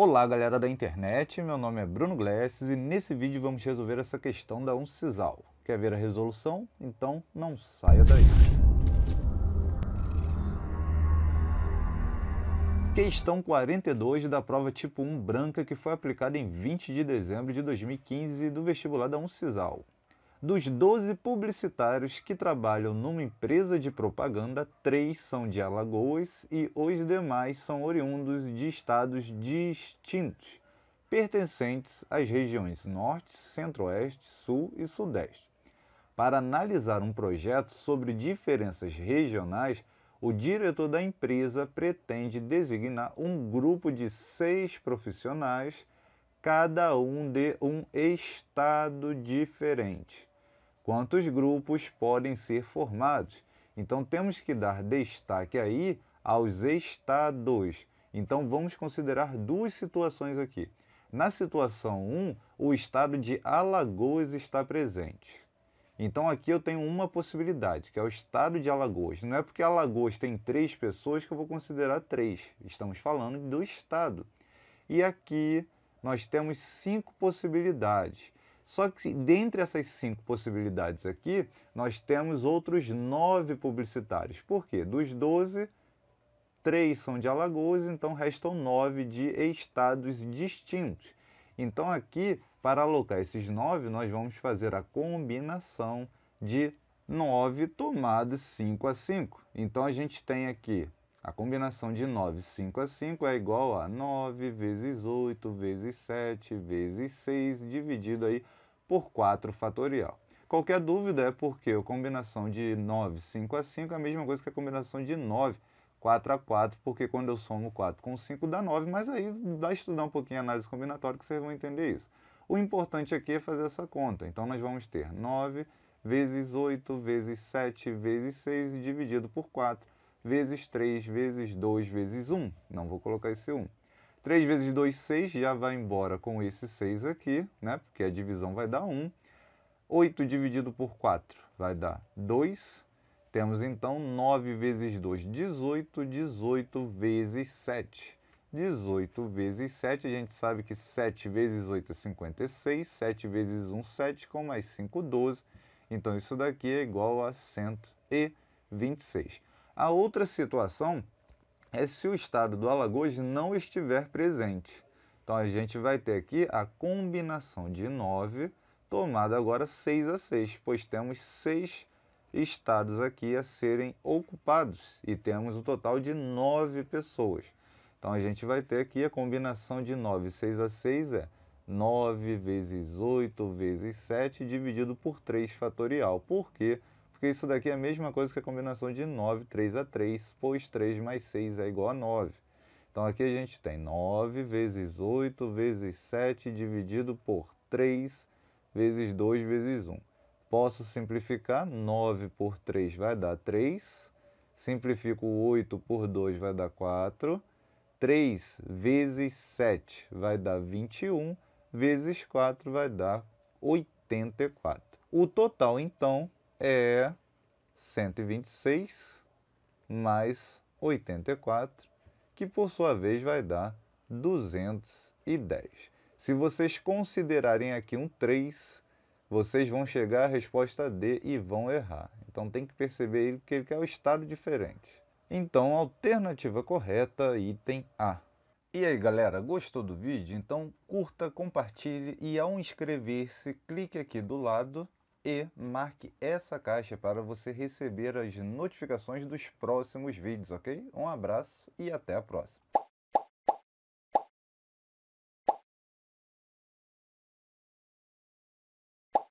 Olá galera da internet, meu nome é Bruno Glesses e nesse vídeo vamos resolver essa questão da uncisal. Quer ver a resolução? Então não saia daí. Questão 42 da prova tipo 1 branca que foi aplicada em 20 de dezembro de 2015 do vestibular da Uncisal. Dos 12 publicitários que trabalham numa empresa de propaganda, três são de Alagoas e os demais são oriundos de estados distintos, pertencentes às regiões Norte, Centro-Oeste, Sul e Sudeste. Para analisar um projeto sobre diferenças regionais, o diretor da empresa pretende designar um grupo de seis profissionais cada um de um estado diferente. Quantos grupos podem ser formados? Então temos que dar destaque aí aos estados. Então vamos considerar duas situações aqui. Na situação 1, o estado de Alagoas está presente. Então aqui eu tenho uma possibilidade, que é o estado de Alagoas. Não é porque Alagoas tem três pessoas que eu vou considerar três. Estamos falando do estado. E aqui nós temos cinco possibilidades. Só que dentre essas cinco possibilidades aqui, nós temos outros nove publicitários. Por quê? Dos 12, três são de Alagoas, então restam nove de estados distintos. Então aqui, para alocar esses nove, nós vamos fazer a combinação de 9 tomados 5 a 5. Então a gente tem aqui a combinação de 9, 5 a 5 é igual a 9 vezes 8 vezes 7 vezes 6 dividido aí por 4 fatorial. Qualquer dúvida é porque a combinação de 9, 5 a 5 é a mesma coisa que a combinação de 9, 4 a 4, porque quando eu somo 4 com 5 dá 9, mas aí vai estudar um pouquinho a análise combinatória que vocês vão entender isso. O importante aqui é fazer essa conta. Então nós vamos ter 9 vezes 8 vezes 7 vezes 6 dividido por 4 vezes 3, vezes 2, vezes 1. Não vou colocar esse 1. 3 vezes 2, 6, já vai embora com esse 6 aqui, né? Porque a divisão vai dar 1. 8 dividido por 4 vai dar 2. Temos então 9 vezes 2, 18, 18 vezes 7. 18 vezes 7, a gente sabe que 7 vezes 8 é 56, 7 vezes 1, 7, com mais 5, 12. Então isso daqui é igual a 126. A outra situação é se o estado do Alagoas não estiver presente. Então a gente vai ter aqui a combinação de 9 tomada agora 6 a 6, pois temos 6 estados aqui a serem ocupados e temos um total de 9 pessoas. Então a gente vai ter aqui a combinação de 9 6 a 6 é 9 vezes 8 vezes 7 dividido por 3 fatorial. Por quê? Porque porque isso daqui é a mesma coisa que a combinação de 9, 3 a 3, pois 3 mais 6 é igual a 9. Então aqui a gente tem 9 vezes 8 vezes 7 dividido por 3 vezes 2 vezes 1. Posso simplificar, 9 por 3 vai dar 3, simplifico 8 por 2 vai dar 4, 3 vezes 7 vai dar 21, vezes 4 vai dar 84. O total, então, é 126 mais 84, que por sua vez vai dar 210. Se vocês considerarem aqui um 3, vocês vão chegar à resposta D e vão errar. Então tem que perceber que ele quer é o um estado diferente. Então, alternativa correta, item A. E aí galera, gostou do vídeo? Então curta, compartilhe e ao inscrever-se, clique aqui do lado e marque essa caixa para você receber as notificações dos próximos vídeos, ok? Um abraço e até a próxima!